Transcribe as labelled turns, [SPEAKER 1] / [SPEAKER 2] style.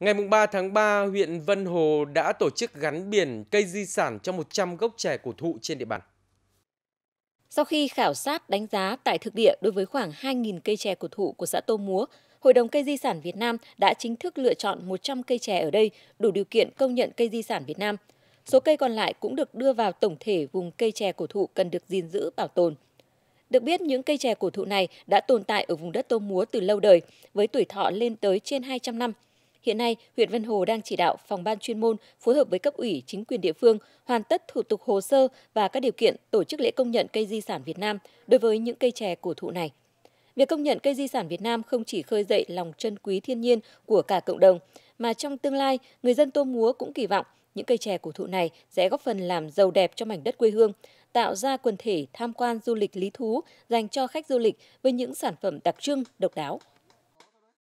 [SPEAKER 1] Ngày 3 tháng 3, huyện Vân Hồ đã tổ chức gắn biển cây di sản cho 100 gốc chè cổ thụ trên địa bàn.
[SPEAKER 2] Sau khi khảo sát đánh giá tại thực địa đối với khoảng 2.000 cây chè cổ thụ của xã Tô Múa, Hội đồng Cây Di sản Việt Nam đã chính thức lựa chọn 100 cây chè ở đây đủ điều kiện công nhận cây di sản Việt Nam. Số cây còn lại cũng được đưa vào tổng thể vùng cây chè cổ thụ cần được gìn giữ bảo tồn. Được biết, những cây chè cổ thụ này đã tồn tại ở vùng đất Tô Múa từ lâu đời, với tuổi thọ lên tới trên 200 năm – Hiện nay, huyện Vân Hồ đang chỉ đạo phòng ban chuyên môn phối hợp với cấp ủy chính quyền địa phương hoàn tất thủ tục hồ sơ và các điều kiện tổ chức lễ công nhận cây di sản Việt Nam đối với những cây chè cổ thụ này. Việc công nhận cây di sản Việt Nam không chỉ khơi dậy lòng trân quý thiên nhiên của cả cộng đồng, mà trong tương lai, người dân Tô Múa cũng kỳ vọng những cây chè cổ thụ này sẽ góp phần làm giàu đẹp cho mảnh đất quê hương, tạo ra quần thể tham quan du lịch lý thú dành cho khách du lịch với những sản phẩm đặc trưng, độc đáo.